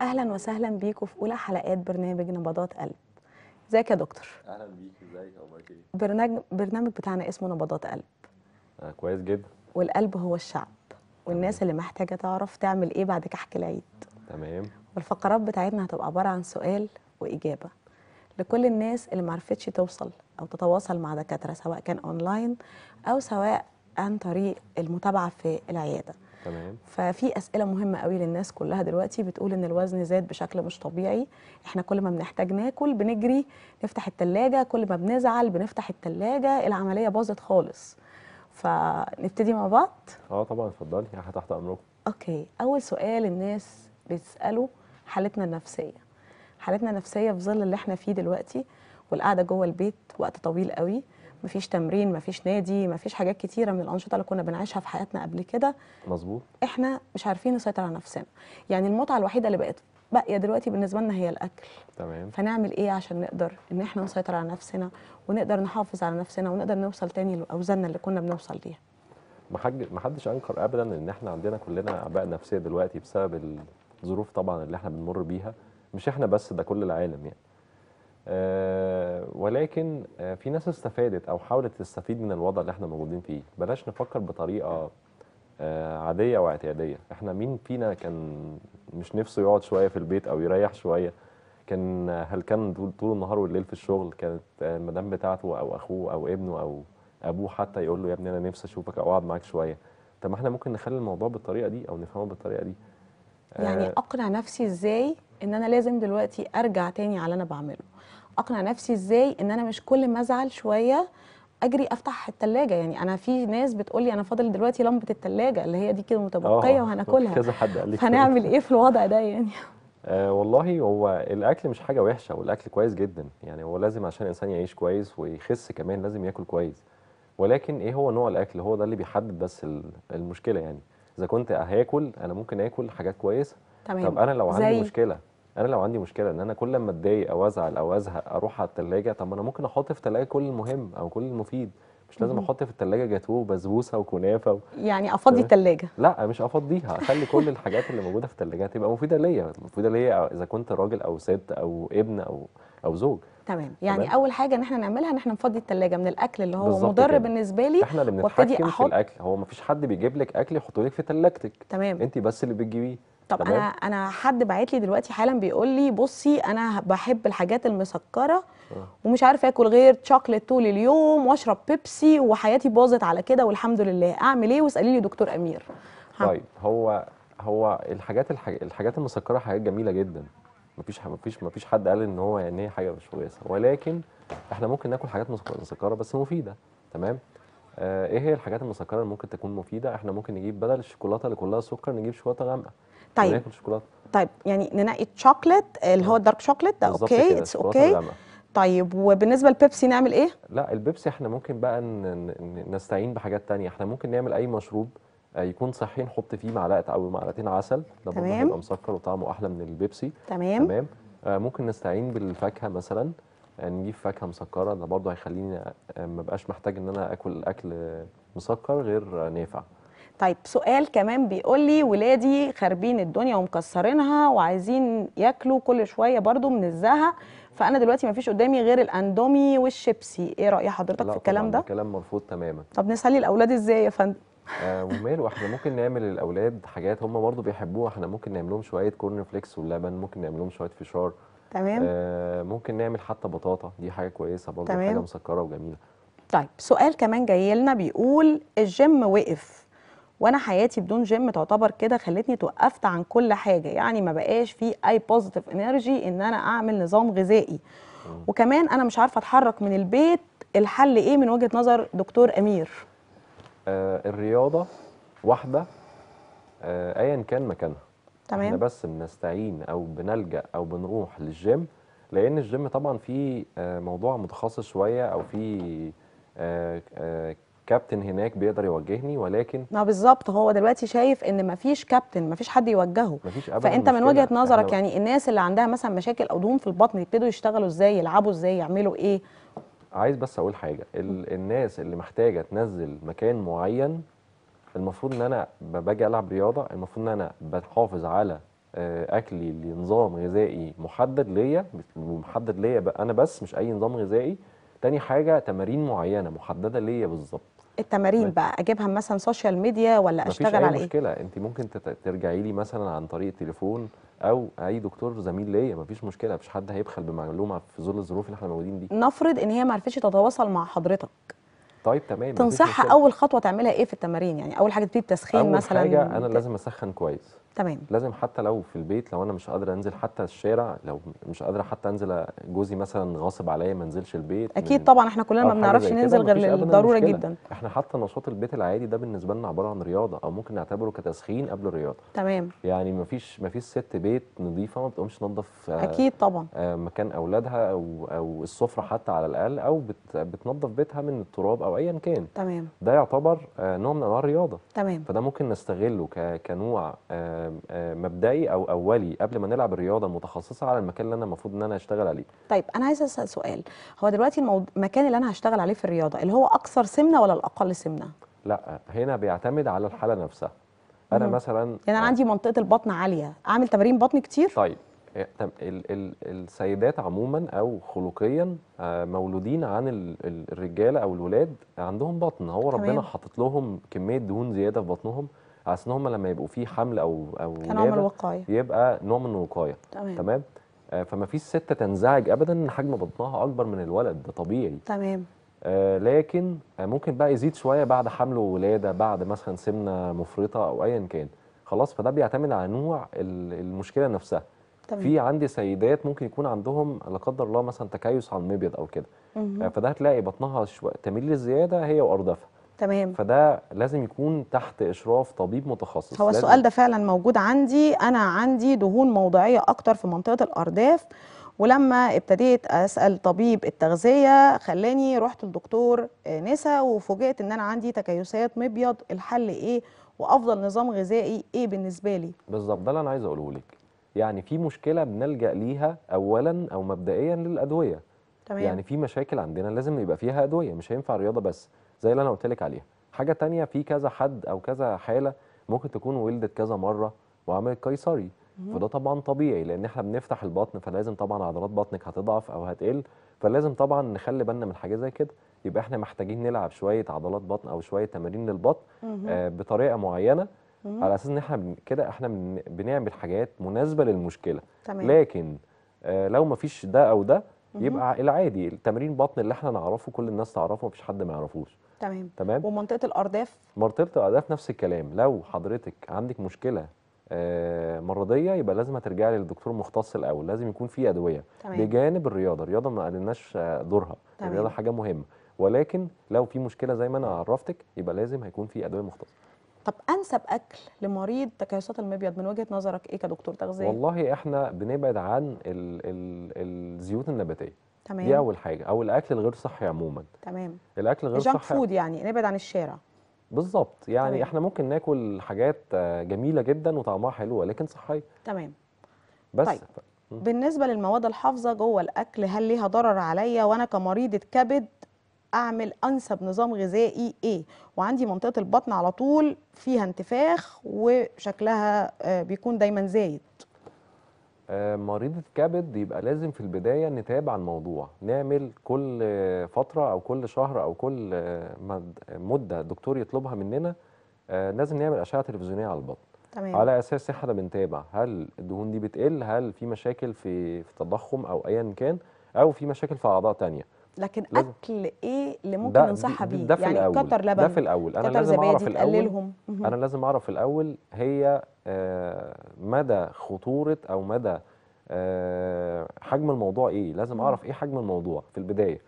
اهلا وسهلا بيكم في اولى حلقات برنامج نبضات قلب ازيك يا دكتور اهلا بيك ازيك اخبارك ايه برنامج برنامج بتاعنا اسمه نبضات قلب آه كويس جدا والقلب هو الشعب والناس اللي محتاجه تعرف تعمل ايه بعد كحك العيد تمام والفقرات بتاعتنا هتبقى عباره عن سؤال واجابه لكل الناس اللي معرفتش توصل او تتواصل مع دكاتره سواء كان اونلاين او سواء عن طريق المتابعه في العياده تمام ففي اسئله مهمه قوي للناس كلها دلوقتي بتقول ان الوزن زاد بشكل مش طبيعي احنا كل ما بنحتاج ناكل بنجري نفتح الثلاجه كل ما بنزعل بنفتح الثلاجه العمليه باظت خالص فنبتدي مع بعض اه طبعا اتفضلي احنا تحت امركم اوكي اول سؤال الناس بتساله حالتنا النفسيه حالتنا النفسيه في ظل اللي احنا فيه دلوقتي والقعده جوه البيت وقت طويل قوي مفيش تمرين مفيش نادي مفيش حاجات كتيره من الانشطه اللي كنا بنعيشها في حياتنا قبل كده مظبوط احنا مش عارفين نسيطر على نفسنا يعني المتعه الوحيده اللي بقت باقيه دلوقتي بالنسبه لنا هي الاكل تمام فنعمل ايه عشان نقدر ان احنا نسيطر على نفسنا ونقدر نحافظ على نفسنا ونقدر نوصل تاني لاوزاننا اللي كنا بنوصل ليها ما حدش انكر ابدا ان احنا عندنا كلنا اعباء نفسيه دلوقتي بسبب الظروف طبعا اللي احنا بنمر بيها مش احنا بس ده كل العالم يعني آه، ولكن آه، في ناس استفادت او حاولت تستفيد من الوضع اللي احنا موجودين فيه بلاش نفكر بطريقه آه، عاديه واعتياديه احنا مين فينا كان مش نفسه يقعد شويه في البيت او يريح شويه كان هل كان طول النهار والليل في الشغل كانت المدام بتاعته او اخوه او ابنه او ابوه حتى يقول له يا ابني انا نفسي اشوفك او اقعد معاك شويه طب ما احنا ممكن نخلي الموضوع بالطريقه دي او نفهمه بالطريقه دي يعني اقنع نفسي ازاي ان انا لازم دلوقتي ارجع تاني على اللي انا بعمله اقنع نفسي ازاي ان انا مش كل ما ازعل شويه اجري افتح التلاجة يعني انا في ناس بتقول لي انا فاضل دلوقتي لمبه التلاجة اللي هي دي كده متبقيه آه، وهناكلها كذا حد قال لي هنعمل ايه في الوضع ده يعني آه والله هو الاكل مش حاجه وحشه والاكل كويس جدا يعني هو لازم عشان الانسان يعيش كويس ويخس كمان لازم ياكل كويس ولكن ايه هو نوع الاكل هو ده اللي بيحدد بس المشكله يعني اذا كنت هاكل انا ممكن اكل حاجات كويسه تمام طب انا لو عندي مشكله انا لو عندي مشكله ان انا كل ما اتضايق او ازعل او ازهق اروح على الثلاجه طب ما انا ممكن احط في الثلاجه كل المهم او كل المفيد مش لازم احط في الثلاجه جاتوه وبسبوسه وكنافه و... يعني افضي آه. الثلاجه لا مش افضيها اخلي كل الحاجات اللي موجوده في الثلاجه تبقى مفيده ليا مفيده ليا اذا كنت راجل او ست او ابن او او زوج تمام يعني تمام. اول حاجه ان احنا نعملها ان احنا نفضي الثلاجه من الاكل اللي هو مضر كده. بالنسبه لي احنا اللي بنتحكم أحط... في الاكل هو مفيش حد بيجيب لك اكل يحطه لك في ثلاجتك تمام انت بس اللي بتجيبيه طب تمام. انا انا حد بعت لي دلوقتي حالا بيقول لي بصي انا بحب الحاجات المسكره آه. ومش عارف اكل غير تشوكلت طول اليوم واشرب بيبسي وحياتي باظت على كده والحمد لله اعمل ايه واسالي لي دكتور امير طيب هو هو الحاجات الحاجات المسكره حاجات جميله جدا مفيش مفيش مفيش حد قال ان هو يعني إيه حاجه مش كويسه ولكن احنا ممكن ناكل حاجات مسكره بس مفيده تمام آه ايه هي الحاجات المسكره اللي ممكن تكون مفيده احنا ممكن نجيب بدل الشوكولاته اللي كلها سكر نجيب شوكولاته غامقه طيب ناكل شوكولاته طيب يعني ننقي الشوكليت اللي هو الدارك شوكليت ده اوكي اتس اوكي طيب وبالنسبه للبيبسي نعمل ايه؟ لا البيبسي احنا ممكن بقى نستعين بحاجات ثانيه احنا ممكن نعمل اي مشروب آه، يكون صحي نحط فيه معلقه او معلقتين عسل ده برضه هيبقى مسكر وطعمه احلى من البيبسي تمام تمام آه، ممكن نستعين بالفاكهه مثلا آه، نجيب فاكهه مسكره ده برضه هيخليني ما بقاش محتاج ان انا اكل اكل مسكر غير نافع طيب سؤال كمان بيقول لي ولادي خاربين الدنيا ومكسرينها وعايزين ياكلوا كل شويه برضو من الزهق فانا دلوقتي ما فيش قدامي غير الاندومي والشيبسي ايه راي حضرتك في الكلام ده الكلام مرفوض تماما طب نسلي الاولاد ازاي يا فندم آه وماله احنا ممكن نعمل للاولاد حاجات هم برضو بيحبوها احنا ممكن نعمل لهم شويه كورن فليكس واللبن ممكن نعمل لهم شويه فشار تمام آه ممكن نعمل حتى بطاطا دي حاجه كويسه برضو تمام. حاجه مسكره وجميله طيب سؤال كمان جاي لنا بيقول الجيم وقف وانا حياتي بدون جيم تعتبر كده خلتني توقفت عن كل حاجه يعني ما بقاش في اي بوزيتيف انرجي ان انا اعمل نظام غذائي وكمان انا مش عارفه اتحرك من البيت الحل ايه من وجهه نظر دكتور امير آه الرياضه واحده آه ايا كان مكانها تمام احنا بس بنستعين او بنلجا او بنروح للجيم لان الجيم طبعا فيه آه، موضوع متخصص شويه او فيه آه، آه، كابتن هناك بيقدر يوجهني ولكن ما بالظبط هو دلوقتي شايف ان مفيش كابتن مفيش حد يوجهه مفيش أبداً فانت من وجهه نظرك يعني الناس اللي عندها مثلا مشاكل او دهون في البطن يبتدوا يشتغلوا ازاي يلعبوا ازاي يعملوا ايه عايز بس اقول حاجه الناس اللي محتاجه تنزل مكان معين المفروض ان انا باجي العب رياضه المفروض ان انا بحافظ على آه، اكلي لنظام غذائي محدد ليا محدد ليا انا بس مش اي نظام غذائي تاني حاجه تمارين معينه محدده ليا بالظبط التمارين بقى اجيبها مثلا سوشيال ميديا ولا اشتغل على ايه مفيش مشكله انت ممكن ترجعي لي مثلا عن طريق التليفون او اي دكتور زميل ليا مفيش مشكله مفيش حد هيبخل بمعلومه في ظل الظروف اللي احنا موجودين دي نفرض ان هي ما عرفتش تتواصل مع حضرتك طيب تمام تنصحها اول خطوه تعملها ايه في التمارين يعني اول حاجه تبتدي بتسخين مثلا اول حاجه انا لازم اسخن كويس تمام لازم حتى لو في البيت لو انا مش قادره انزل حتى الشارع لو مش قادره حتى انزل جوزي مثلا غاصب عليا ما انزلش البيت اكيد طبعا احنا كلنا ما بنعرفش ننزل غير للضروره جدا احنا حتى نشاط البيت العادي ده بالنسبه لنا عباره عن رياضه او ممكن نعتبره كتسخين قبل الرياضه تمام يعني ما فيش ما فيش ست بيت نظيفه ما بتقومش تنظف آه، اكيد طبعا آه، مكان اولادها او او السفره حتى على الاقل او بت بتنظف بيتها من التراب او ايا كان تمام ده يعتبر آه، نوع من انواع الرياضه تمام فده ممكن نستغله كنوع مبدئي او اولي قبل ما نلعب الرياضه المتخصصه على المكان اللي انا المفروض ان انا اشتغل عليه طيب انا عايز اسال سؤال هو دلوقتي المكان اللي انا هشتغل عليه في الرياضه اللي هو اكثر سمنه ولا الاقل سمنه لا هنا بيعتمد على الحاله نفسها انا مم. مثلا يعني انا آه. عندي منطقه البطن عاليه اعمل تمارين بطن كتير طيب آه، السيدات عموما او خلقيا آه، مولودين عن الرجاله او الولاد عندهم بطن هو ربنا حاطط لهم كميه دهون زياده في بطنهم ان هم لما يبقوا في حمل او او نوع من الوقايه يبقى نوع من الوقايه تمام, تمام؟ آه فما فيش ست تنزعج ابدا ان حجم بطنها اكبر من الولد ده طبيعي تمام آه لكن آه ممكن بقى يزيد شويه بعد حمل وولاده بعد مثلا سمنه مفرطه او ايا كان خلاص فده بيعتمد على نوع المشكله نفسها تمام. في عندي سيدات ممكن يكون عندهم لا قدر الله مثلا تكيس على المبيض او كده آه، فده هتلاقي بطنها شويه تميل للزياده هي وارضفها تمام فده لازم يكون تحت اشراف طبيب متخصص هو السؤال ده فعلا موجود عندي انا عندي دهون موضعيه اكتر في منطقه الارداف ولما ابتديت اسال طبيب التغذيه خلاني رحت لدكتور آه، نسا وفوجئت ان انا عندي تكيسات مبيض الحل ايه وافضل نظام غذائي ايه بالنسبه لي بالظبط ده اللي انا عايز اقوله لك يعني في مشكله بنلجا ليها اولا او مبدئيا للادويه تمام. يعني في مشاكل عندنا لازم يبقى فيها ادويه مش هينفع رياضه بس زي اللي انا قلت لك عليها حاجه تانية في كذا حد او كذا حاله ممكن تكون ولدت كذا مره وعملت قيصري فده طبعا طبيعي لان احنا بنفتح البطن فلازم طبعا عضلات بطنك هتضعف او هتقل فلازم طبعا نخلي بالنا من حاجه زي كده يبقى احنا محتاجين نلعب شويه عضلات بطن او شويه تمارين للبطن آه بطريقه معينه على اساس ان احنا كده احنا بنعمل حاجات مناسبه للمشكله تمام. لكن آه لو ما فيش ده او ده يبقى العادي التمرين بطن اللي احنا نعرفه كل الناس تعرفه مفيش حد ما يعرفوش تمام تمام ومنطقه الارداف منطقه الارداف نفس الكلام لو حضرتك عندك مشكله آه، مرضيه يبقى لازم هترجعي للدكتور مختص الاول لازم يكون في ادويه تمام. بجانب الرياضه الرياضه ما قلناش آه، دورها تمام. الرياضه حاجه مهمه ولكن لو في مشكله زي ما انا عرفتك يبقى لازم هيكون في ادويه مختصه طب انسب اكل لمريض تكيسات المبيض من وجهه نظرك ايه كدكتور تغذيه والله احنا بنبعد عن الزيوت النباتيه تمام دي اول حاجه او الاكل الغير صحي عموما تمام الاكل الغير الجنك صحي فود يعني نبعد عن الشارع بالظبط يعني تمام. احنا ممكن ناكل حاجات آه، جميله جدا وطعمها حلو ولكن صحيه تمام بس طيب. ف... بالنسبه للمواد الحافظه جوه الاكل هل ليها ضرر عليا وانا كمريضه كبد اعمل انسب نظام غذائي ايه وعندي منطقه البطن على طول فيها انتفاخ وشكلها آه، بيكون دايما زايد آه، مريضة كبد يبقى لازم في البداية نتابع الموضوع نعمل كل فترة أو كل شهر أو كل آه، مدة الدكتور يطلبها مننا آه، لازم نعمل أشعة تلفزيونية على البطن تمام. على أساس احنا بنتابع هل الدهون دي بتقل هل في مشاكل في في تضخم أو أيا كان أو في مشاكل في أعضاء تانية لكن لازم. اكل ايه اللي ممكن ننصحها بيه ده في يعني الأول. كتر لبن ده في الاول انا لازم اعرف الاول انا لازم اعرف الاول هي آه مدى خطوره او مدى آه حجم الموضوع ايه لازم اعرف ايه حجم الموضوع في البدايه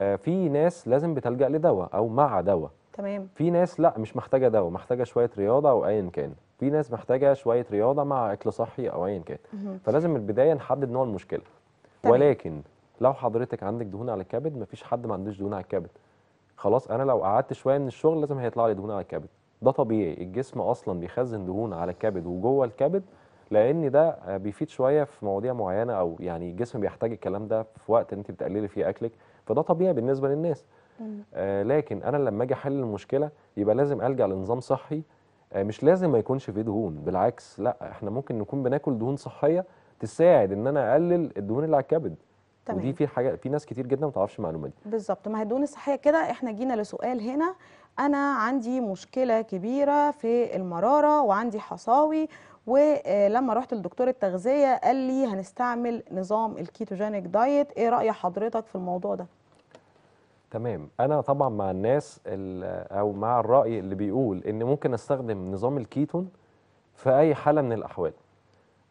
آه في ناس لازم بتلجا لدواء او مع دواء تمام في ناس لا مش محتاجه دواء محتاجه شويه رياضه او ايا كان في ناس محتاجه شويه رياضه مع اكل صحي او ايا كان فلازم من البدايه نحدد نوع المشكله تمام. ولكن لو حضرتك عندك دهون على الكبد مفيش حد ما عندوش دهون على الكبد خلاص انا لو قعدت شويه من الشغل لازم هيطلع لي دهون على الكبد ده طبيعي الجسم اصلا بيخزن دهون على الكبد وجوه الكبد لان ده بيفيد شويه في مواضيع معينه او يعني الجسم بيحتاج الكلام ده في وقت انت بتقللي فيه اكلك فده طبيعي بالنسبه للناس آه لكن انا لما اجي احل المشكله يبقى لازم الجا لنظام صحي آه مش لازم ما يكونش فيه دهون بالعكس لا احنا ممكن نكون بناكل دهون صحيه تساعد ان انا اقلل الدهون اللي على الكبد تمام. ودي في حاجه في ناس كتير جدا ما تعرفش المعلومه دي بالظبط مع الدهون الصحيه كده احنا جينا لسؤال هنا انا عندي مشكله كبيره في المراره وعندي حصاوي ولما رحت لدكتور التغذيه قال لي هنستعمل نظام الكيتوجينيك دايت ايه راي حضرتك في الموضوع ده تمام انا طبعا مع الناس او مع الراي اللي بيقول ان ممكن استخدم نظام الكيتون في اي حاله من الاحوال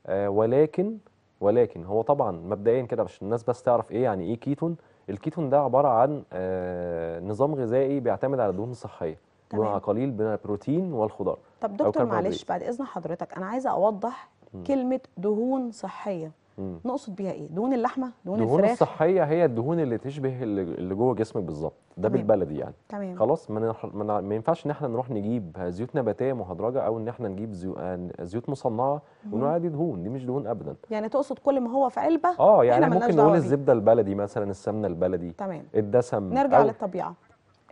آه، ولكن ولكن هو طبعا مبدئيا كده عشان الناس بس تعرف ايه يعني ايه كيتون الكيتون ده عباره عن آه نظام غذائي بيعتمد على الدهون الصحيه نوعها قليل من البروتين والخضار طب دكتور معلش بعد اذن حضرتك انا عايزه اوضح كلمه دهون صحيه مم. نقصد بيها ايه دهون اللحمه دهون, الفراخ؟ الدهون الصحيه هي الدهون اللي تشبه اللي جوه جسمك بالظبط ده تمام. بالبلدي يعني تمام. خلاص ما من... ما ينفعش ان احنا نروح نجيب زيوت نباتيه مهدرجه او ان احنا نجيب زيو... آه، زيوت مصنعه ونقول دي دهون دي مش دهون ابدا يعني تقصد كل ما هو في علبه اه يعني ممكن نقول الزبده البلدي مثلا السمنه البلدي تمام. الدسم نرجع أو... للطبيعه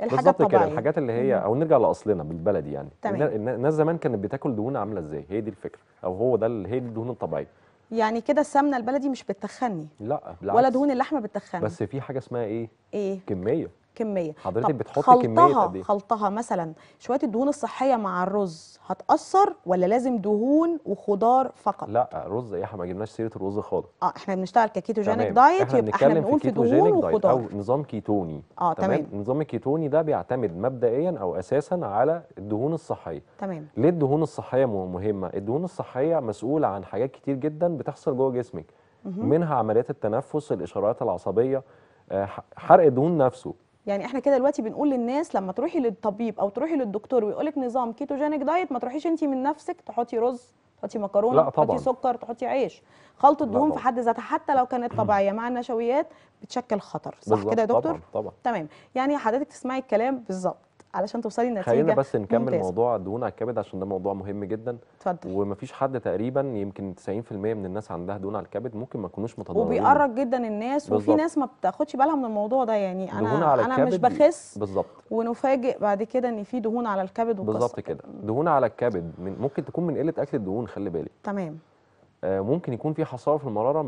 الحاجات بالظبط كده الحاجات اللي هي او نرجع لاصلنا بالبلدي يعني تمام. الناس زمان كانت بتاكل دهون عامله ازاي هي دي الفكره او هو ده هي دي الدهون الطبيعيه يعني كده السمنه البلدي مش بتتخني لا بالعكس ولا دهون اللحمه بتتخني بس في حاجه اسمها ايه ايه كميه كميه حضرتك بتحطي كميه قد ايه خلطها مثلا شويه الدهون الصحيه مع الرز هتاثر ولا لازم دهون وخضار فقط لا رز ايه احنا ما جبناش سيره الرز خالص اه احنا بنشتغل ككيتوجينيك دايت احنا يبقى احنا بنقول في, في دهون وخضار او نظام كيتوني اه تمام, تمام. النظام الكيتوني ده بيعتمد مبدئيا او اساسا على الدهون الصحيه تمام ليه الدهون الصحيه مهمه الدهون الصحيه مسؤوله عن حاجات كتير جدا بتحصل جوه جسمك منها عمليات التنفس الاشارات العصبيه آه، حرق الدهون نفسه يعني احنا كده دلوقتي بنقول للناس لما تروحي للطبيب او تروحي للدكتور ويقول لك نظام كيتوجينيك دايت ما تروحيش انت من نفسك تحطي رز تحطي مكرونه تحطي سكر تحطي عيش خلطه دهون في حد ذاتها حتى لو كانت طبيعيه مع النشويات بتشكل خطر صح كده يا دكتور طبعا طبعا تمام يعني حضرتك تسمعي الكلام بالظبط علشان توصلي لنتيجه خلينا بس نكمل ممتاز. موضوع دهون على الكبد عشان ده موضوع مهم جدا اتفضل ومفيش حد تقريبا يمكن 90% من الناس عندها دهون على الكبد ممكن ما يكونوش متضررين وبيقرب جدا الناس بالزبط. وفي ناس ما بتاخدش بالها من الموضوع ده يعني انا على انا مش بخس بالظبط ونفاجئ بعد كده ان في دهون على الكبد بالظبط كده دهون على الكبد من ممكن تكون من قله اكل الدهون خلي بالك تمام آه، ممكن يكون في حصاره في المراره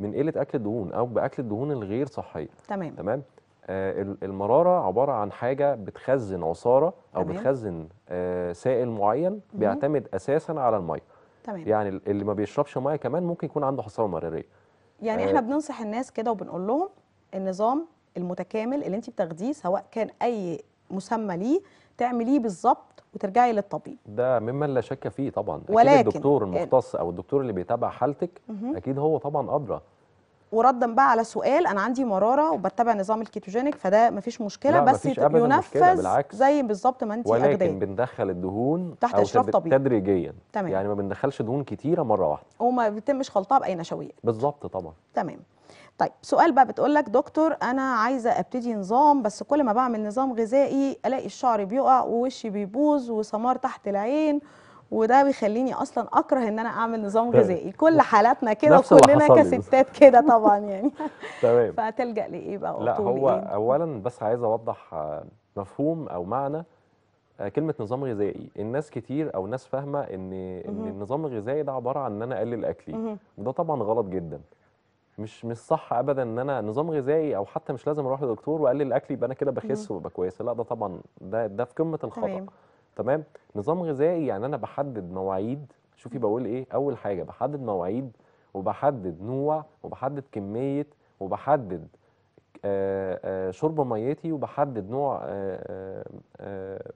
من قله اكل الدهون او باكل الدهون الغير صحيه تمام تمام آه، المراره عباره عن حاجه بتخزن عصاره او تمام. بتخزن آه، سائل معين بيعتمد اساسا على الميه تمام يعني اللي ما بيشربش ميه كمان ممكن يكون عنده حصاره مراريه يعني آه. احنا بننصح الناس كده وبنقول لهم النظام المتكامل اللي انت بتاخديه سواء كان اي مسمى ليه تعمليه بالظبط وترجعي للطبيب ده مما لا شك فيه طبعا ولكن أكيد الدكتور المختص او الدكتور اللي بيتابع حالتك اكيد هو طبعا ادرى وردا بقى على سؤال انا عندي مراره وبتبع نظام الكيتوجينيك فده مفيش مشكله بس مفيش ينفذ مشكلة زي بالظبط ما انت ولكن أجدين. بندخل الدهون تحت اشراف طبيعي تدريجيا تمام. يعني ما بندخلش دهون كتيره مره واحده وما بيتمش خلطها باي نشويات بالظبط طبعا تمام طيب سؤال بقى بتقول لك دكتور انا عايزه ابتدي نظام بس كل ما بعمل نظام غذائي الاقي الشعر بيقع ووشي بيبوظ وسمار تحت العين وده بيخليني اصلا اكره ان انا اعمل نظام غذائي كل حالاتنا كده وكلنا كستات كده طبعا يعني تمام فتلجا لايه بقى لا هو إيه؟ اولا بس عايز اوضح آه، مفهوم او معنى آه، كلمه نظام غذائي الناس كتير او ناس فاهمه ان ان النظام الغذائي ده عباره عن ان انا اقلل اكلي وده طبعا غلط جدا مش مش صح ابدا ان انا نظام غذائي او حتى مش لازم اروح لدكتور واقلل اكلي يبقى انا كده بخس وابقى كويسه لا ده طبعا ده ده في قمه الخطا تمام نظام غذائي يعني انا بحدد مواعيد شوفي بقول ايه اول حاجه بحدد مواعيد وبحدد نوع وبحدد كميه وبحدد آه، آه، شرب ميتي وبحدد نوع آه،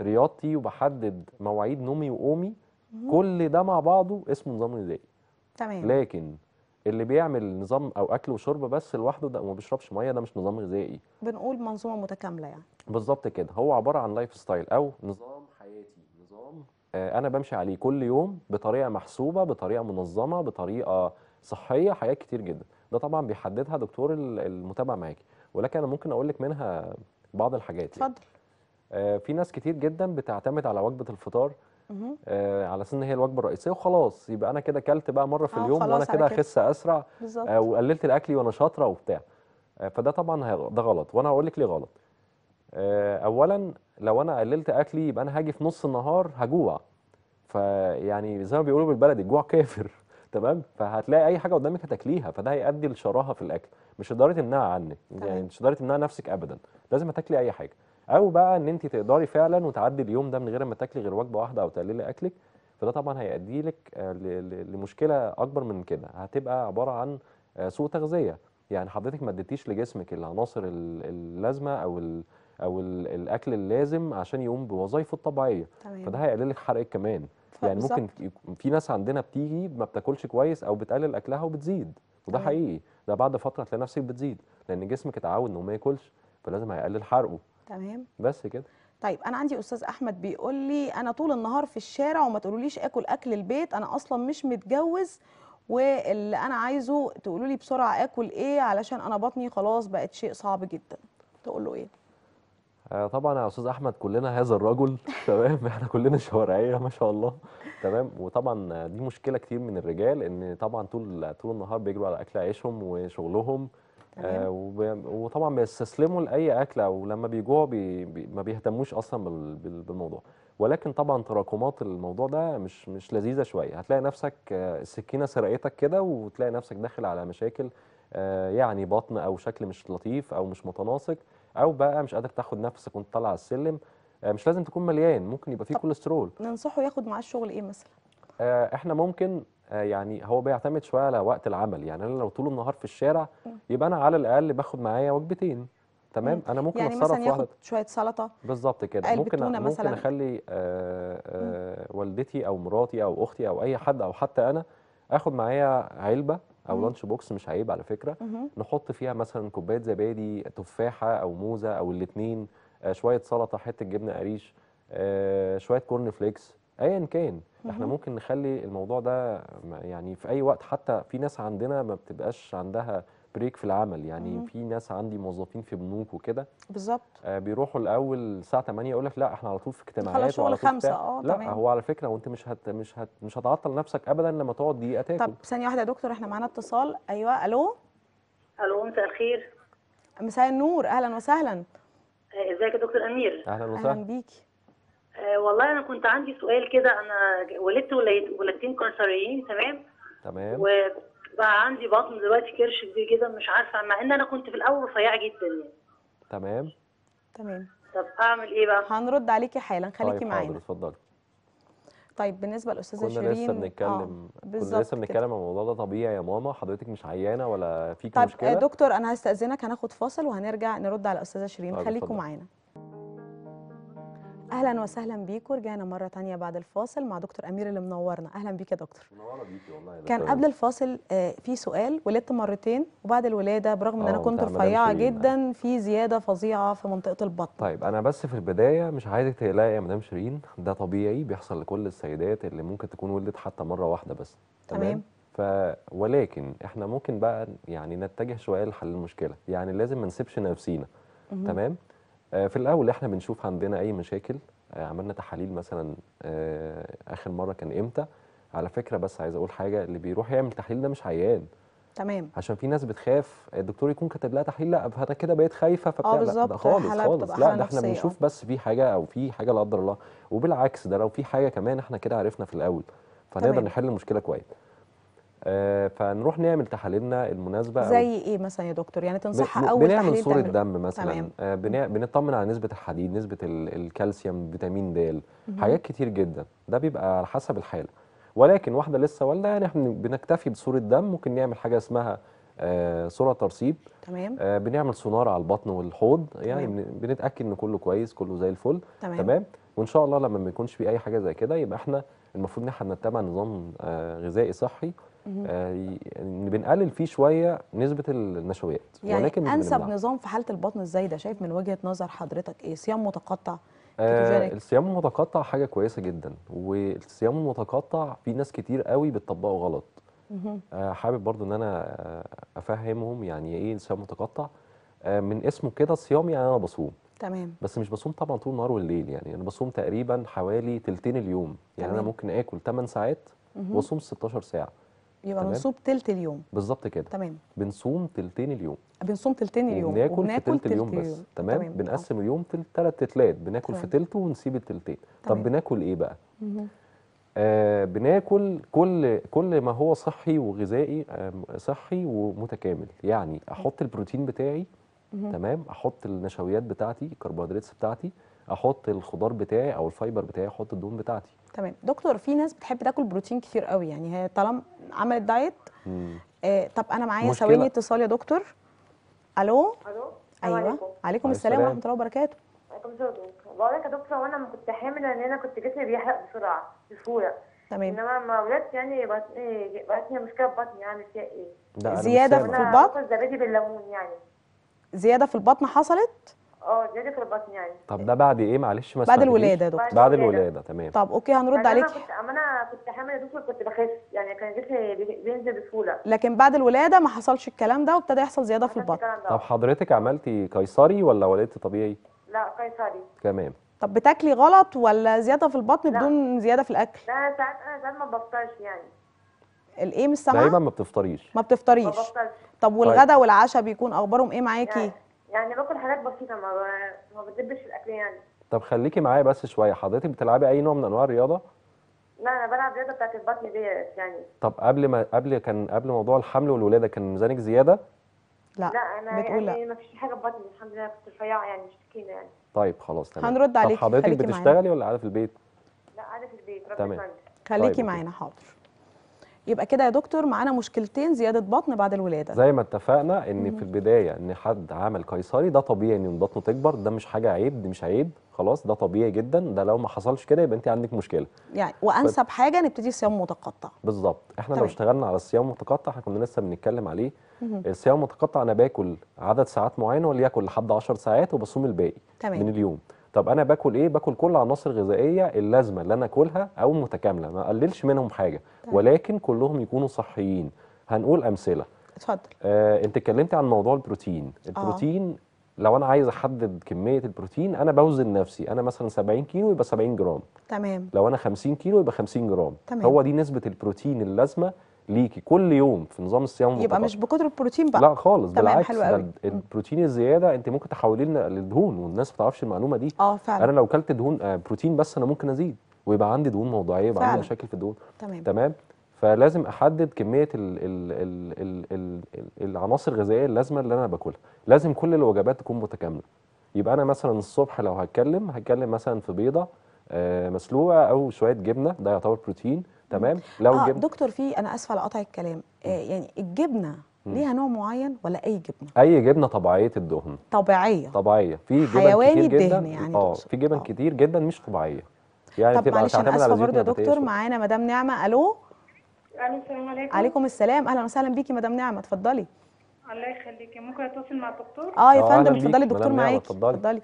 رياضتي وبحدد مواعيد نومي وقومي كل ده مع بعضه اسمه نظام غذائي تمام لكن اللي بيعمل نظام او اكل وشرب بس لوحده ده وما بيشربش ميه ده مش نظام غذائي بنقول منظومه متكامله يعني بالظبط كده هو عباره عن لايف ستايل او نظام آه، انا بمشي عليه كل يوم بطريقه محسوبه بطريقه منظمه بطريقه صحيه حاجات كتير جدا ده طبعا بيحددها دكتور المتابع معاكي ولكن انا ممكن اقول لك منها بعض الحاجات يعني. اتفضل يعني. في ناس كتير جدا بتعتمد على وجبه الفطار آه على سن هي الوجبه الرئيسيه وخلاص يبقى انا كده كلت بقى مره في آه، اليوم وانا كده اخس اسرع آه وقللت الاكل وانا شاطره وبتاع آه فده طبعا ده غلط وانا هقول لك ليه غلط آه، اولا لو انا قللت اكلي يبقى انا هاجي في نص النهار هجوع فيعني زي ما بيقولوا بالبلدي الجوع كافر تمام فهتلاقي اي حاجه قدامك هتاكليها فده هيؤدي لشراهه في الاكل مش تقدري تمنعها عنك يعني مش تقدري تمنعي نفسك ابدا لازم هتاكلي اي حاجه او بقى ان انت تقدري فعلا وتعدي اليوم ده من غير ما تاكلي غير وجبه واحده او تقللي اكلك فده طبعا هيؤدي لك آه، لمشكله اكبر من كده هتبقى عباره عن آه، سوء تغذيه يعني حضرتك ما اديتيش لجسمك العناصر اللازمه او او الاكل اللازم عشان يقوم بوظائفه الطبيعيه تمام. فده هيقلل لك حرقك كمان يعني بالزبط. ممكن في ناس عندنا بتيجي ما بتاكلش كويس او بتقلل اكلها وبتزيد وده تمام. حقيقي ده بعد فتره هتلاقي نفسك بتزيد لان جسمك اتعود انه ما ياكلش فلازم هيقلل حرقه تمام بس كده طيب انا عندي استاذ احمد بيقول لي انا طول النهار في الشارع وما تقولوليش اكل اكل البيت انا اصلا مش متجوز واللي انا عايزه تقولولي بسرعه اكل ايه علشان انا بطني خلاص بقت شيء صعب جدا تقول له ايه آه، طبعا يا استاذ احمد كلنا هذا الرجل تمام احنا كلنا شوارعيه ما شاء الله تمام وطبعا دي مشكله كتير من الرجال ان طبعا طول طول النهار بيجروا على اكل عيشهم وشغلهم آه وطبعا بيستسلموا لاي اكل او لما بيجوعوا بي بي ما بيهتموش اصلا بالموضوع ولكن طبعا تراكمات الموضوع ده مش مش لذيذه شويه هتلاقي نفسك آه، السكينه سرقتك كده وتلاقي نفسك داخل على مشاكل آه، يعني بطن او شكل مش لطيف او مش متناسق او بقى مش قادر تاخد نفسك وانت طالع على السلم آه، مش لازم تكون مليان ممكن يبقى فيه كوليسترول ننصحه ياخد معاه الشغل ايه مثلا آه، احنا ممكن آه، يعني هو بيعتمد شويه على وقت العمل يعني انا لو طول النهار في الشارع يبقى انا على الاقل باخد معايا وجبتين تمام انا ممكن يعني اتصرف مثلا ياخد شويه سلطه بالظبط كده ممكن ممكن مثلاً. اخلي آآ آآ والدتي او مراتي او اختي او اي حد او حتى انا اخد معايا علبه او لانش بوكس مش عيب على فكره نحط فيها مثلا كوبايه زبادي تفاحه او موزه او الاثنين آه، شويه سلطه حته جبنه قريش آه، شويه كورن فليكس ايا كان احنا ممكن نخلي الموضوع ده يعني في اي وقت حتى في ناس عندنا ما بتبقاش عندها بريك في العمل يعني مم. في ناس عندي موظفين في بنوك وكده بالظبط آه بيروحوا الاول الساعه 8 يقول لك لا احنا على طول في اجتماعات خلاص شغل خمسة اه لا تمام. هو على فكره وانت مش هت مش هت مش هتعطل نفسك ابدا لما تقعد دقيقه تاكل طب ثانيه واحده يا دكتور احنا معانا اتصال ايوه الو الو مساء الخير مساء النور اهلا وسهلا آه، ازيك يا دكتور امير اهلا وسهلا اهلا بيكي آه، والله انا كنت عندي سؤال كده انا ولدت ولادتين قنصريين تمام تمام بقى عندي بطن دلوقتي كرش كبير جدا مش عارفه مع ان انا كنت في الاول رفيعه جدا يعني تمام تمام طب اعمل ايه بقى هنرد عليكي حالا خليكي طيب معانا طيب اتفضلي طيب بالنسبه للاستاذه شيرين كنا لسه بنتكلم آه كنا لسه بنتكلم عن الموضوع ده طبيعي يا ماما حضرتك مش عيانه ولا فيك طيب مشكله طب دكتور انا هستاذنك هناخد فاصل وهنرجع نرد على الاستاذه شيرين طيب خليكم معانا اهلا وسهلا بيك ورجعنا مره تانية بعد الفاصل مع دكتور امير اللي منورنا اهلا بيك يا دكتور منوره بيكي والله كان قبل الفاصل آه، في سؤال ولدت مرتين وبعد الولاده برغم ان انا آه، كنت رفيعه جدا في زياده فظيعه في منطقه البطن طيب انا بس في البدايه مش عايزك تقلقي يا مدام شيرين ده طبيعي بيحصل لكل السيدات اللي ممكن تكون ولدت حتى مره واحده بس تمام. ف ولكن احنا ممكن بقى يعني نتجه شويه لحل المشكله يعني لازم ما نسيبش نفسينا تمام آه، في الاول احنا بنشوف عندنا اي مشاكل آه، عملنا تحاليل مثلا آه، اخر مره كان امتى على فكره بس عايز اقول حاجه اللي بيروح يعمل تحليل ده مش عيان تمام عشان في ناس بتخاف الدكتور يكون كاتب لها تحليل لا فانا كده بقيت خايفه فبتاع لا ده خالص خالص لا ده احنا بنشوف بس في حاجه او في حاجه لا قدر الله وبالعكس ده لو في حاجه كمان احنا كده عرفنا في الاول فنقدر نحل المشكله كويس آه، فنروح نعمل تحاليلنا المناسبه زي ايه مثلا يا دكتور يعني تنصحها اول بنعمل صوره دم مثلا آه، بنطمن على نسبه الحديد نسبه الكالسيوم فيتامين د حاجات كتير جدا ده بيبقى على حسب الحاله ولكن واحده لسه ولا يعني احنا بنكتفي بصوره دم ممكن نعمل حاجه اسمها آه صوره ترسيب تمام آه بنعمل سونار على البطن والحوض يعني تمام. بنتاكد ان كله كويس كله زي الفل تمام, تمام؟ وان شاء الله لما ما يكونش في اي حاجه زي كده يبقى احنا المفروض ان احنا نتبع نظام آه غذائي صحي آه يعني بنقلل فيه شويه نسبه النشويات يعني ولكن انسب نظام في حاله البطن الزايده شايف من وجهه نظر حضرتك ايه صيام متقطع آه الصيام المتقطع حاجه كويسه جدا والصيام المتقطع في ناس كتير قوي بتطبقه غلط آه حابب برضو ان انا آه، افهمهم يعني ايه الصيام المتقطع آه من اسمه كده صيام يعني انا بصوم تمام بس مش بصوم طبعا طول النهار والليل يعني انا بصوم تقريبا حوالي تلتين اليوم يعني تمام. انا ممكن اكل 8 ساعات واصوم 16 ساعه يبقى بنصوم تلت اليوم بالظبط كده تمام بنصوم تلتين اليوم بنصوم تلتين اليوم وبناكل, في تلت اليوم بس تمام, تمام. بنقسم أوه. اليوم ثلاث تلات بناكل تمام. في تلته ونسيب التلتين تمام. طب بناكل ايه بقى؟ آه بناكل كل كل ما هو صحي وغذائي آه صحي ومتكامل يعني احط البروتين بتاعي مه. تمام احط النشويات بتاعتي الكربوهيدرات بتاعتي احط الخضار بتاعي او الفايبر بتاعي احط الدهون بتاعتي تمام دكتور في ناس بتحب تاكل بروتين كتير قوي يعني هي طالما عملت دايت آه طب انا معايا ثواني اتصال يا دكتور الو الو ايوه عليكم, عليكم السلام ورحمه الله وبركاته وعليكم السلام بقول لك يا دكتور وانا ما كنت حامل لان انا كنت جسمي بيحرق بسرعه بسهوله تمام انما لما ولدت يعني بقت بطني مشكله بطني يعني فيها ايه زياده في البطن زبادي بالليمون يعني زياده في البطن حصلت اه في البطن يعني طب ده بعد ايه معلش ما بعد الولاده يا دكتور بعد الولاده تمام طب اوكي هنرد عليك انا كنت انا كنت حامل يا دكتور كنت بخاف يعني كان جسمي بينزل بسهوله لكن بعد الولاده ما حصلش الكلام ده وابتدى يحصل زياده في البطن طب حضرتك عملتي قيصري ولا ولدتي طبيعي لا قيصري تمام طب بتاكلي غلط ولا زياده في البطن لا. بدون زياده في الاكل لا ساعات انا ساعات ما بفطرش يعني الايه مش سامعه دايما ما بتفطريش ما بتفطريش ما بفطرش طب طيب. والغدا طيب. والعشاء بيكون اخبارهم ايه معاكي يعني. يعني باكل حاجات بسيطه ما ما بدبش الاكل يعني طب خليكي معايا بس شويه حضرتك بتلعبي اي نوع من انواع الرياضه لا انا بلعب رياضه بتاعت البطن ديت يعني طب قبل ما قبل كان قبل موضوع الحمل والولاده كان ميزانك زياده لا لا انا بتقول يعني ما فيش حاجه في بطني الحمد لله كنت رفيعه يعني مش تخينه يعني طيب خلاص تمام هنرد عليك طب حضرتك بتشتغلي معنا. ولا قاعده في البيت لا قاعده في البيت تمام خليكي طيب. معانا حاضر يبقى كده يا دكتور معانا مشكلتين زياده بطن بعد الولاده زي ما اتفقنا ان في البدايه ان حد عمل قيصري ده طبيعي ان بطنه تكبر ده مش حاجه عيب دي مش عيب خلاص ده طبيعي جدا ده لو ما حصلش كده يبقى انت عندك مشكله يعني وانسب ف... حاجه نبتدي صيام متقطع بالظبط احنا طبعا. لو اشتغلنا على الصيام المتقطع احنا كنا لسه بنتكلم عليه مم. الصيام المتقطع انا باكل عدد ساعات معينه وليكن لحد 10 ساعات وبصوم الباقي تمام. من اليوم طب انا باكل ايه باكل كل العناصر الغذائيه اللازمه اللي انا اكلها او متكامله ما اقللش منهم حاجه ولكن كلهم يكونوا صحيين هنقول امثله اتفضل آه انت اتكلمتي عن موضوع البروتين آه. البروتين آه. لو انا عايز احدد كميه البروتين انا بوزن نفسي انا مثلا 70 كيلو يبقى 70 جرام تمام لو انا 50 كيلو يبقى 50 جرام تمام. هو دي نسبه البروتين اللازمه ليكي كل يوم في نظام الصيام يبقى مش بقدر البروتين بقى لا خالص تمام بالعكس حلو قوي. البروتين الزياده انت ممكن تحوليه للدهون والناس ما تعرفش المعلومه دي اه فعلا انا لو كلت دهون آه، بروتين بس انا ممكن ازيد ويبقى عندي دهون موضعيه يبقى عندي مشاكل في الدهون تمام تمام فلازم احدد كميه الـ الـ الـ الـ الـ العناصر الغذائيه اللازمه اللي انا باكلها لازم كل الوجبات تكون متكامله يبقى انا مثلا الصبح لو هتكلم هتكلم مثلا في بيضه آه، مسلوقه او شويه جبنه ده يعتبر بروتين تمام لو آه الجبنه دكتور في انا اسفه لقطع الكلام آه يعني الجبنه ليها نوع معين ولا اي جبنه اي جبنه طبيعيه الدهن طبيعيه طبيعيه في جبن حيواني كتير الدهن جدا يعني اه في جبن آه. كتير جدا مش طبيعيه يعني طب معلش انا اسفه برضه يا دكتور معانا مدام نعمه الو الو السلام عليكم عليكم السلام اهلا وسهلا بيكي مدام نعمه اتفضلي الله يخليكي ممكن اتواصل مع الدكتور اه يا فندم اتفضلي الدكتور معاكي اتفضلي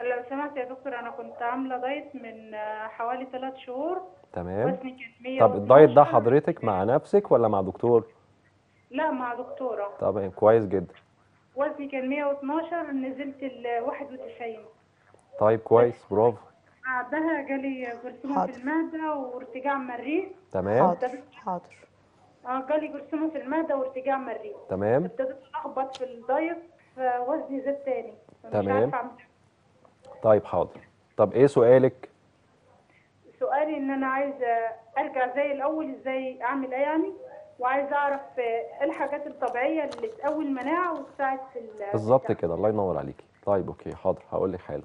لو سمحت يا دكتور انا كنت عامله دايت من حوالي ثلاث شهور تمام وزني كان 100 طب الدايت ده حضرتك مع نفسك ولا مع دكتور؟ لا مع دكتورة طب إيه، كويس جدا وزني كان 112 نزلت ل 91 طيب كويس برافو بعدها جالي جرثومة في المعدة وارتجاع مريء تمام حاضر حاضر اه جالي جرثومة في المعدة وارتجاع مريء تمام ابتديت أخبط في الدايت فوزني زاد تاني تمام. عارف إيه. طيب حاضر طب ايه سؤالك؟ قال ان انا عايزه ارجع زي الاول ازاي اعمل ايه يعني وعايزه اعرف الحاجات الطبيعيه اللي تقوي المناعه وتساعد في بالظبط كده الله ينور عليكي طيب اوكي حاضر هقول لك حالا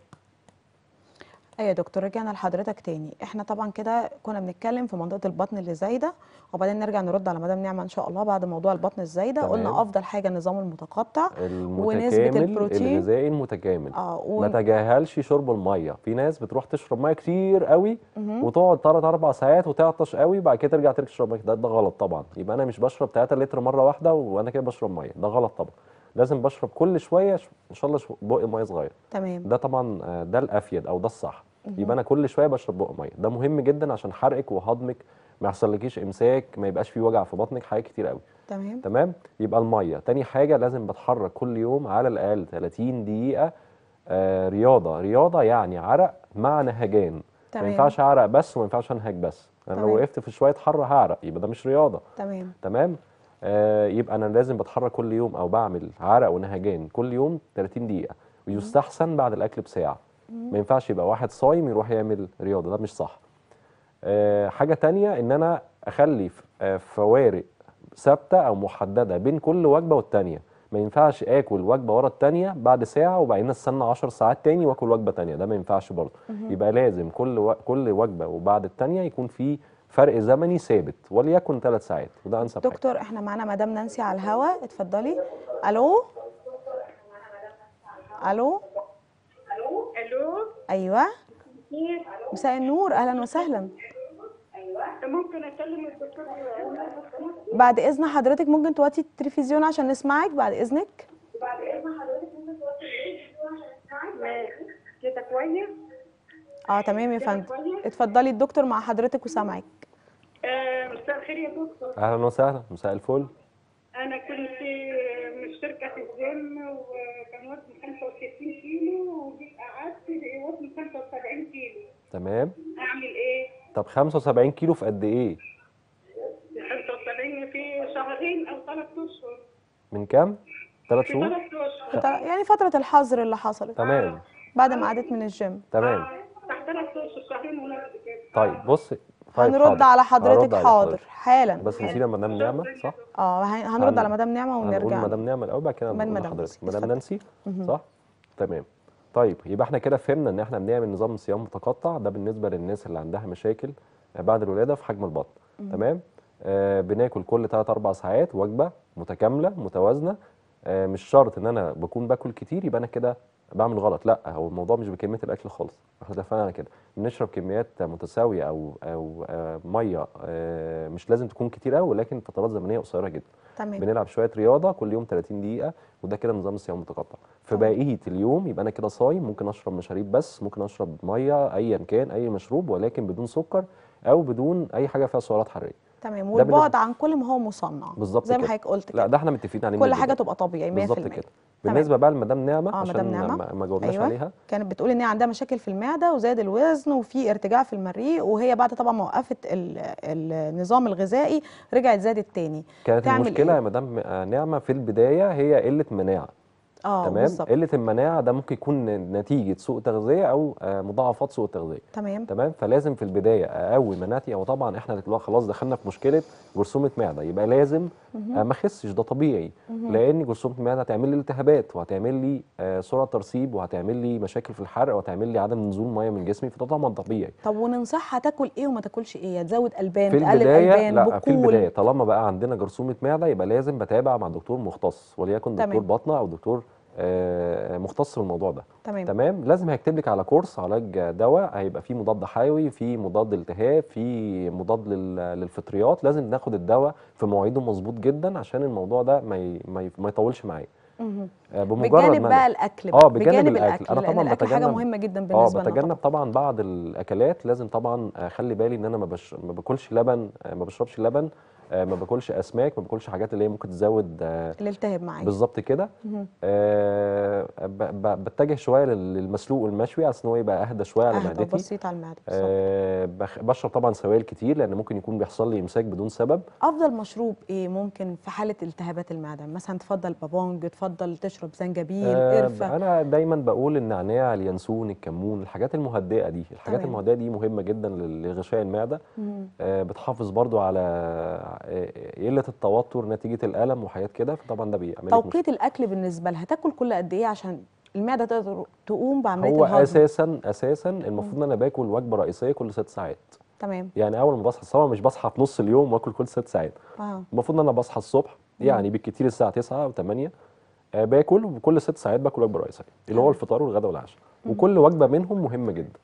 ايوه يا دكتور رجعنا لحضرتك تاني احنا طبعا كده كنا بنتكلم في منطقه البطن اللي زايده وبعدين نرجع نرد على مدام نعمه ان شاء الله بعد موضوع البطن الزايده قلنا افضل حاجه النظام المتقطع ونسبه البروتين الغذائي المتكامل اه و... ما تجاهلش شرب الميه في ناس بتروح تشرب ميه كتير قوي وتقعد ثلاث اربع ساعات وتعطش قوي وبعد كده ترجع تشرب ميه ده, ده غلط طبعا يبقى انا مش بشرب 3 لتر مره واحده وانا كده بشرب ميه ده غلط طبعا لازم بشرب كل شويه ان شاء الله بقي ميه صغير تمام ده طبعا آه، ده الافيد او ده الصح يبقى انا كل شويه بشرب بقى ميه ده مهم جدا عشان حرقك وهضمك ما يحصلكيش امساك ما يبقاش فيه وجع في بطنك حاجات كتير قوي تمام تمام يبقى الميه تاني حاجه لازم بتحرك كل يوم على الاقل 30 دقيقه آه رياضه رياضه يعني عرق مع نهجان تمام. ما ينفعش اعرق بس وما ينفعش انهج بس انا تمام. لو وقفت في شويه حر هعرق يبقى ده مش رياضه تمام تمام آه يبقى انا لازم بتحرك كل يوم او بعمل عرق ونهجان كل يوم 30 دقيقه ويستحسن بعد الاكل بساعه ما ينفعش يبقى واحد صايم يروح يعمل رياضه ده مش صح آه، حاجه تانية ان انا اخلي آه، فوارق ثابته او محدده بين كل وجبه والتانيه ما ينفعش اكل وجبه ورا التانيه بعد ساعه وبعدين استنى 10 ساعات تاني واكل وجبه تانيه ده ما ينفعش برضه يبقى لازم كل و... كل وجبه وبعد التانيه يكون في فرق زمني ثابت وليكن ثلاث ساعات وده انسب دكتور حاجة. احنا معانا مدام نانسي على الهوا اتفضلي الو الو الو ايوه مساء النور اهلا وسهلا أيوة. ممكن اكلم الدكتور بعد اذن حضرتك ممكن توطي التلفزيون عشان نسمعك بعد اذنك بعد اذن حضرتك ممكن توطي عشان نسمعك كده كويس اه تمام يا فندم اتفضلي الدكتور مع حضرتك وسامعك آه، مساء الخير يا دكتور اهلا وسهلا مساء الفل انا كنت شركه الجيم وكان وزني 65 كيلو وجيت قعدت وزني 75 كيلو تمام اعمل ايه؟ طب 75 كيلو في قد ايه؟ 75 في شهرين او ثلاث اشهر من كام؟ ثلاث شهور؟ ثلاث اشهر يعني فتره الحظر اللي حصلت تمام بعد ما قعدت من الجيم تمام آه، تحت ثلاث اشهر شهرين ونص كده طيب بصي طيب، هنرد على حضرتك حاضر, حاضر. حالا بس نسينا مدام نعمه صح؟ اه هنرد على مدام نعمه ونرجع هنقول مدام نعمه الاول بعد كده نقول لحضرتك مدام نانسي صح؟ تمام طيب يبقى احنا كده فهمنا ان احنا بنعمل نظام صيام متقطع ده بالنسبه للناس اللي عندها مشاكل بعد الولاده في حجم البطن تمام؟ آه بناكل كل 3 4 ساعات وجبه متكامله متوازنه آه مش شرط ان انا بكون باكل كتير يبقى انا كده بعمل غلط لا هو الموضوع مش بكميه الاكل خالص احنا اتفقنا على كده بنشرب كميات متساويه او او آه، ميه آه، مش لازم تكون كتير قوي ولكن فترات زمنيه قصيره جدا تمام بنلعب شويه رياضه كل يوم 30 دقيقه وده كده نظام الصيام المتقطع في بقيه اليوم يبقى انا كده صايم ممكن اشرب مشاريب بس ممكن اشرب ميه ايا كان اي مشروب ولكن بدون سكر او بدون اي حاجه فيها سعرات حراريه تمام والبعد عن كل ما هو مصنع بالظبط زي ما حضرتك قلت كده لا ده احنا متفقين عليه كل حاجه تبقى طبيعي 100% بالظبط كده بالنسبه بقى لمدام نعمه آه عشان نعمة. ما جاوبناش أيوة. عليها كانت بتقول ان هي عندها مشاكل في المعده وزاد الوزن وفي ارتجاع في المريء وهي بعد طبعا ما وقفت النظام الغذائي رجعت زادت تاني كانت المشكله إيه؟ يا مدام نعمه في البدايه هي قله مناعه اه تمام بالظبط قله المناعه ده ممكن يكون نتيجه سوء تغذيه او آه، مضاعفات سوء تغذيه تمام تمام فلازم في البدايه اقوي مناعتي او طبعا احنا خلاص دخلنا في مشكله جرثومه معده يبقى لازم آه، ما اخسش ده طبيعي لان جرثومه المعده هتعمل لي التهابات وهتعمل لي آه، سرعه ترسيب وهتعمل لي مشاكل في الحرق وهتعمل لي عدم نزول ميه من جسمي فده طبعا طبيعي طب وننصحها تاكل ايه وما تاكلش ايه يعني تزود البان تقلل البان لا في البدايه طالما بقى عندنا جرثومه معده يبقى لازم بتابع مع دكتور مختص وليكن دكتور بطنه او دكتور آه، مختص بالموضوع ده تمام تمام لازم هيكتب لك على كورس علاج دواء هيبقى فيه مضاد حيوي فيه مضاد التهاب فيه مضاد للفطريات لازم ناخد الدواء في مواعيده مظبوط جدا عشان الموضوع ده ما ما يطولش معايا آه، بمجرد بجانب بقى الاكل اه بجانب, بجانب الاكل, الأكل. انا طبعا الأكل بتجنب حاجه مهمه جدا آه، بالنسبه لنا اه بتجنب طبعا بعض الاكلات لازم طبعا اخلي بالي ان انا ما, بش... ما باكلش لبن ما بشربش لبن آه، ما باكلش اسماك ما باكلش حاجات اللي هي ممكن تزود آه، الالتهاب معايا بالظبط كده آه، بتجه شويه للمسلوق والمشوي عشان هو يبقى اهدى شويه على معدتي بسيط على المعده آه بشرب طبعا سوائل كتير لان ممكن يكون بيحصل لي امساك بدون سبب افضل مشروب ايه ممكن في حاله التهابات المعده مثلا تفضل بابونج تفضل تشرب زنجبيل آه قرفه انا دايما بقول النعناع اليانسون الكمون الحاجات المهدئه دي الحاجات طبعا. المهدئه دي مهمه جدا لغشاء المعده آه بتحافظ برضو على آه، قله التوتر نتيجه الالم وحاجات كده فطبعا ده بيعمل توقيت الاكل بالنسبه لها تاكل كل قد ايه عشان المعده تقدر تقوم بعمليه الهضم هو اساسا اساسا المفروض ان انا باكل وجبه رئيسيه كل ست ساعات تمام يعني اول ما بصحى الصبح مش بصحى في نص اليوم واكل كل ست ساعات آه. المفروض ان انا بصحى الصبح يعني بالكثير الساعه 9 او 8 آه، باكل وكل ست ساعات باكل وجبه رئيسيه اللي هو الفطار والغداء والعشاء وكل وجبه منهم مهمه جدا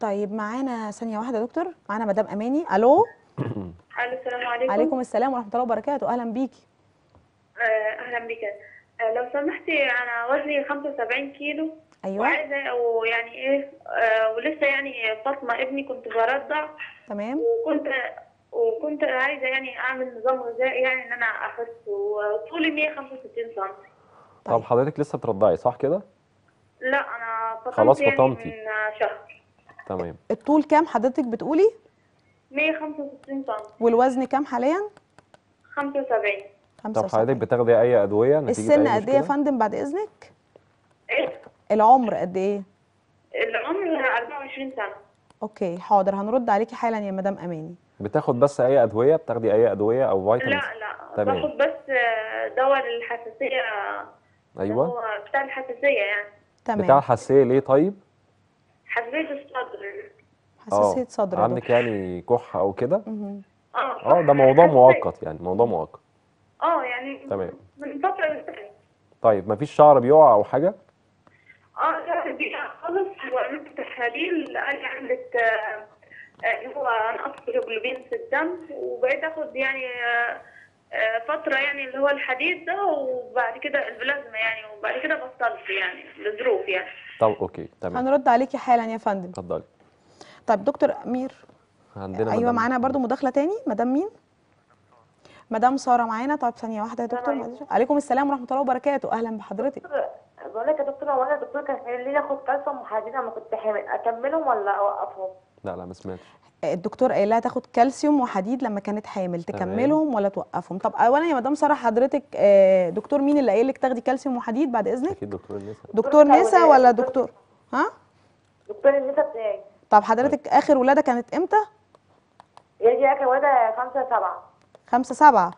طيب معانا ثانيه واحده يا دكتور معانا مدام اماني الو الو السلام عليكم عليكم السلام ورحمه الله وبركاته اهلا بيكي آه، اهلا بيك آه، لو سمحتي انا وزني 75 كيلو ايوه وعايزه ويعني ايه آه، ولسه يعني فاطمه ابني كنت برضع تمام وكنت وكنت عايزه يعني اعمل نظام غذائي يعني ان انا اخس وطولي 165 سم طيب. طب حضرتك لسه بترضعي صح كده؟ لا انا فطمت خلاص يعني فطمتي يعني من شهر تمام الطول كام حضرتك بتقولي؟ 165 سم والوزن كام حاليا؟ 75 طب حضرتك بتاخدي اي ادويه السن قد ايه يا فندم بعد اذنك؟ ايه العمر قد ايه؟ العمر 24 سنه اوكي حاضر هنرد عليكي حالا يا مدام اماني بتاخد بس اي ادويه بتاخدي اي ادويه او فيتامين لا لا تمام. باخد بس آه، دواء الحساسيه ايوه هو بتاع الحساسيه يعني تمام بتاع الحساسيه ليه طيب؟ حساسيه الصدر آه. حساسيه صدر عندك يعني كح او كده اه اه ده موضوع مؤقت يعني موضوع مؤقت اه يعني تمام من فتره طيب مفيش شعر بيقع او حاجه اه شعر بيقع خالص وعملت تحاليل قال لي عندك آه، آه، هو نقص هيموجلوبين في الدم وبقيت اخد يعني فتره يعني اللي هو الحديد ده وبعد كده البلازما يعني وبعد كده بطلت يعني لظروف يعني طب اوكي تمام هنرد عليكي حالا يا فندم اتفضلي طيب دكتور امير عندنا ايوه معانا برضو مداخله تاني مدام مين مدام ساره معانا طيب ثانيه واحده يا دكتور عليكم السلام ورحمه الله وبركاته اهلا بحضرتك بقول لك يا دكتوره وانا دكتور كان قال لي اخد كالسيوم وحديد انا كنت حامل اكملهم ولا اوقفهم لا لا ما سمعتش الدكتور قال لها تاخد كالسيوم وحديد لما كانت حامل تكملهم ولا توقفهم طب اولا يا مدام ساره حضرتك آه، دكتور مين اللي قايل لك تاخدي كالسيوم وحديد بعد اذنك اكيد دكتور نسا دكتور نسا ولا دكتور ها دكتور النسا بتاعي طب حضرتك طيب. اخر ولاده كانت امتى؟ دي اخر ولاده 5 7 5 7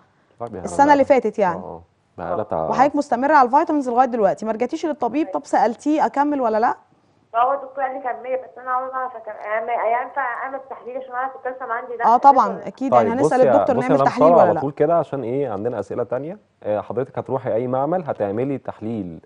السنه اللي فاتت يعني اه, آه. وحضرتك مستمره على الفيتامينز لغايه دلوقتي ما رجعتيش للطبيب طيب. طب سالتيه اكمل ولا لا؟ فهو الدكتور قال لي كملي بس انا عمري ما اعرف يعني ينفع اعمل تحليل عشان اعرف الكالسيوم عندي ده اه طبعا اكيد يعني طيب يعني هنسال الدكتور نعمل تحليل ولا لا على طول كده عشان ايه عندنا اسئله ثانيه آه، حضرتك هتروحي اي معمل هتعملي تحليل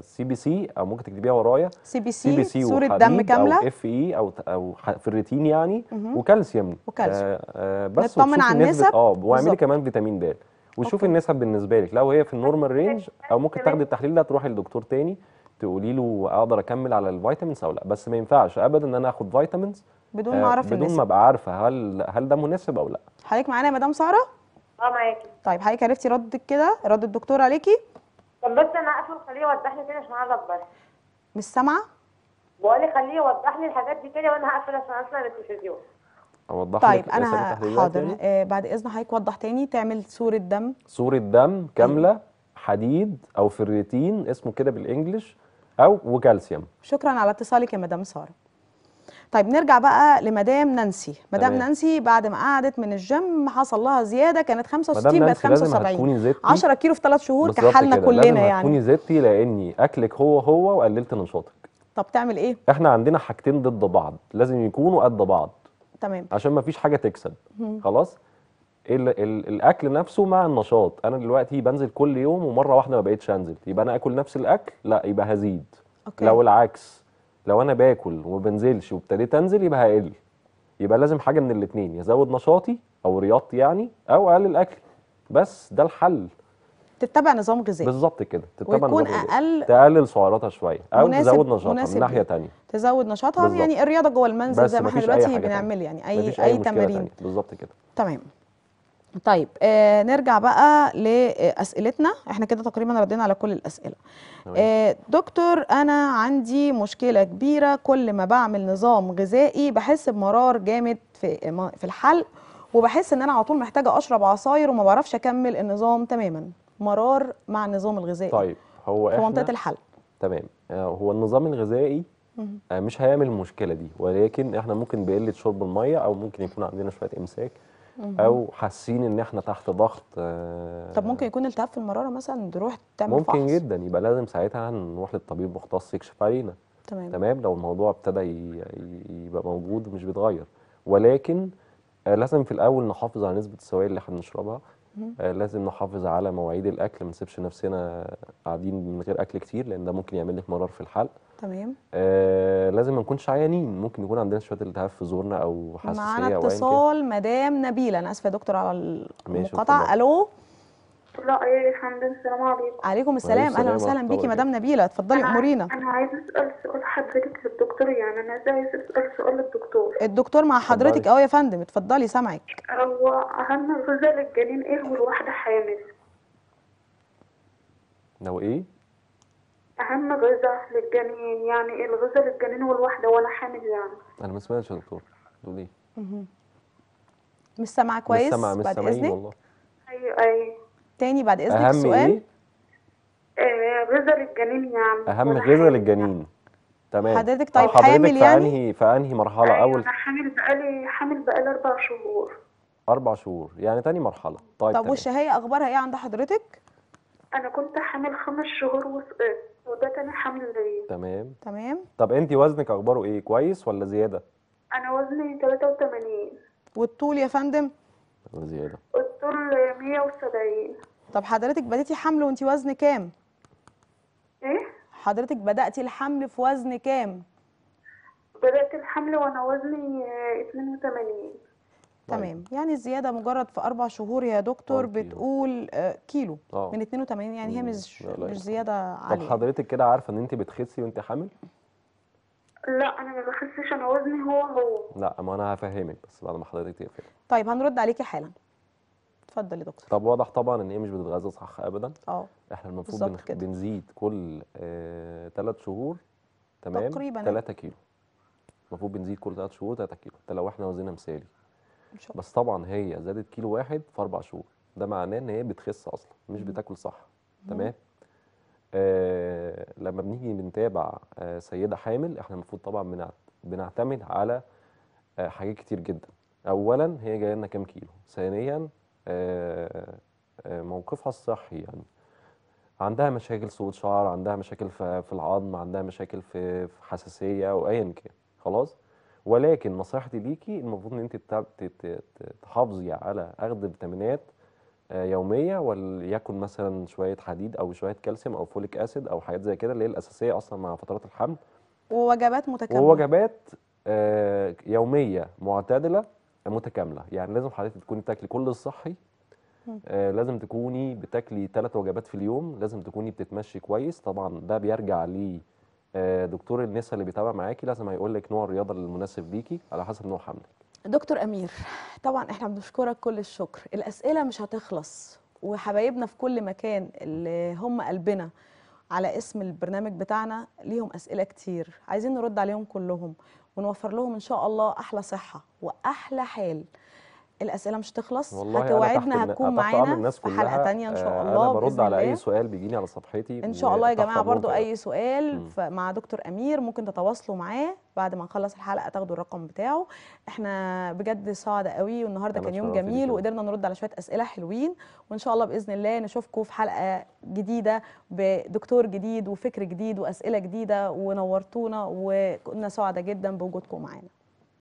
سي بي سي او ممكن تكتبيها ورايا سي بي سي, سي, بي سي صوره دم كامله e او اف اي او او فريتين يعني وكالسيوم آه، وكالسيوم آه، بس نطمن على النسب اه واعملي كمان فيتامين د وشوفي النسب بالنسبه لك لو هي في النورمال رينج او ممكن تاخدي التحليل ده تروحي لدكتور تاني تقولي له اقدر اكمل على الفيتامينز او لا بس ما ينفعش ابدا ان انا اخد فيتامينز بدون آه، ما اعرف بدون ما ابقى عارفه هل هل ده مناسب او لا حضرتك معانا يا مدام ساره اه معاكي طيب حضرتك عرفتي ردك كده رد الدكتور عليكي طب بس انا اقفل خليه يوضح لي كده عشان اعرف بس مش سامعه بقول لي خليه يوضح لي الحاجات دي كده وانا هقفل عشان اسمع التلفزيون اوضح طيب لك انا حاضر آه بعد اذن حضرتك وضح تاني تعمل صوره دم صوره دم كامله طيب. حديد او فريتين اسمه كده بالانجلش او وكالسيوم شكرا على اتصالك يا مدام ساره طيب نرجع بقى لمدام نانسي مدام نانسي بعد ما قعدت من الجيم حصل لها زياده كانت 65 بقت 75 10 كيلو في 3 شهور كحالنا كلنا لازم يعني تكوني زدتي لاني اكلك هو هو وقللت نشاطك طب تعمل ايه احنا عندنا حاجتين ضد بعض لازم يكونوا قد بعض تمام عشان ما فيش حاجه تكسب خلاص الاكل نفسه مع النشاط انا دلوقتي بنزل كل يوم ومره واحده ما بقتش انزل يبقى انا اكل نفس الاكل لا يبقى هزيد أوكي. لو العكس لو انا باكل وما بنزلش وابتديت انزل يبقى هقل يبقى لازم حاجه من الاثنين يزود نشاطي او رياضتي يعني او اقلل الاكل بس ده الحل تتبع نظام غذائي بالظبط كده تتبع ويكون نظام غذائي اقل تقلل سعراتها شويه او مناسب تزود نشاطها من ناحيه ثانيه تزود نشاطها بالزبط. يعني الرياضه جوه المنزل زي ما احنا دلوقتي بنعمل يعني اي اي, أي تمارين بالظبط كده تمام طيب آه نرجع بقى لاسئلتنا احنا كده تقريبا ردينا على كل الاسئله آه دكتور انا عندي مشكله كبيره كل ما بعمل نظام غذائي بحس بمرار جامد في في الحلق وبحس ان انا على طول محتاجه اشرب عصاير وما بعرفش اكمل النظام تماما مرار مع النظام الغذائي طيب هو في منطقه الحلق تمام آه، هو النظام الغذائي آه، مش هيعمل المشكله دي ولكن احنا ممكن بقله شرب الميه او ممكن يكون عندنا شويه امساك او حاسين ان احنا تحت ضغط آه، طب ممكن يكون التهاب في المراره مثلا تروح تعمل ممكن فحص. جدا يبقى لازم ساعتها نروح للطبيب مختص يكشف علينا تمام تمام لو الموضوع ابتدى يبقى موجود مش بيتغير ولكن آه، لازم في الاول نحافظ على نسبه السوائل اللي احنا بنشربها آه، لازم نحافظ على مواعيد الاكل ما نسيبش نفسنا قاعدين من غير اكل كتير لان ده ممكن يعمل لك مرار في الحلق تمام آه لازم ما نكونش عيانين ممكن يكون عندنا شويه التهاب في زورنا او حساسيه معانا اتصال مدام نبيله انا اسفه يا دكتور على المقاطعه الو لا ايه الحمد لله السلام عليكم عليكم السلام اهلا وسهلا بيكي مدام نبيله اتفضلي امورينا انا عايزه اسال سؤال حضرتك للدكتور يعني انا عايزه اسال سؤال للدكتور الدكتور مع حضرتك اهو يا فندم اتفضلي سامعك هو اهم غذاء للجنين ايه والواحده حامل لو ايه اهم غذاء للجنين يعني ايه الغذاء للجنين والواحده ولا حامل يعني انا ما سمعتش يا دكتور قولي مش سامعه كويس مش سامعه مش سامعين والله ايوه ايوه تاني بعد اذنك أهم السؤال ايه آه، غذاء للجنين يا يعني. عم اهم غذاء للجنين تمام حضرتك طيب حامل يعني في أنهي مرحله أيوة اول انا حامل بقالي حامل بقالي اربع شهور اربع شهور يعني تاني مرحله طيب طب والشهيه اخبارها ايه عند حضرتك انا كنت حامل خمس شهور وسقطت آه، وده تاني حمل ليا تمام تمام طب انت وزنك اخباره ايه كويس ولا زياده انا وزني 83 والطول يا فندم زياده الطول 170 طب حضرتك بدأتي حمل وانت وزن كام؟ ايه؟ حضرتك بدأتي الحمل في وزن كام؟ بدأت الحمل وانا وزني 82 تمام طيب. يعني الزياده مجرد في اربع شهور يا دكتور طيب، بتقول آه، كيلو أوه. من 82 يعني هي مش مش زياده عاليه طب حضرتك كده عارفه ان انت بتخسي وانت حامل؟ لا انا ما بخسش انا وزني هو هو لا ما انا هفهمك بس بعد ما حضرتك تقفلي طيب هنرد عليكي حالا اتفضل يا دكتور طب واضح طبعا ان هي مش بتتغذى صح ابدا اه احنا المفروض بنزيد كل ثلاث آه شهور تمام تقريبا 3 كيلو المفروض بنزيد كل ثلاث شهور 3 كيلو ده لو احنا وزننا مثالي ان شاء الله بس طبعا هي زادت كيلو واحد في اربع شهور ده معناه ان هي بتخس اصلا مش بتاكل صح تمام آه لما بنيجي بنتابع آه سيده حامل احنا المفروض طبعا بنعتمد على آه حاجات كتير جدا اولا هي جايه لنا كام كيلو ثانيا آه، آه، موقفها الصحي يعني عندها مشاكل سقوط شعر عندها مشاكل في العظم عندها مشاكل في حساسية أو أيا كان خلاص ولكن نصيحتي ليكي المفروض ان انت تحافظي على اخذ فيتامينات آه، يوميه وليكن مثلا شويه حديد او شويه كالسيوم او فوليك اسيد او حاجات زي كده اللي هي الاساسيه اصلا مع فترات الحمل ووجبات متكامله ووجبات يوميه معتدله متكامله يعني لازم حضرتك تكوني بتاكلي كل الصحي آه لازم تكوني بتاكلي ثلاث وجبات في اليوم لازم تكوني بتتمشي كويس طبعا ده بيرجع لي آه دكتور النساء اللي بيتابع معاكي لازم هيقول لك نوع الرياضه المناسب ليكي على حسب نوع حملك دكتور امير طبعا احنا بنشكرك كل الشكر الاسئله مش هتخلص وحبايبنا في كل مكان اللي هم قلبنا على اسم البرنامج بتاعنا ليهم اسئله كتير عايزين نرد عليهم كلهم ونوفر لهم ان شاء الله احلى صحه واحلى حال الاسئله مش تخلص والله هتوعدنا هتكون معانا في حلقه تانية ان شاء آه، الله انا برد على اي سؤال بيجيني على صفحتي ان شاء الله يا جماعه برضو اي سؤال مع دكتور امير ممكن تتواصلوا معاه بعد ما نخلص الحلقه تاخدوا الرقم بتاعه احنا بجد سعداء قوي والنهارده كان يوم جميل وقدرنا نرد على شويه اسئله حلوين وان شاء الله باذن الله نشوفكم في حلقه جديده بدكتور جديد وفكر جديد واسئله جديده ونورتونا وكنا سعداء جدا بوجودكم معانا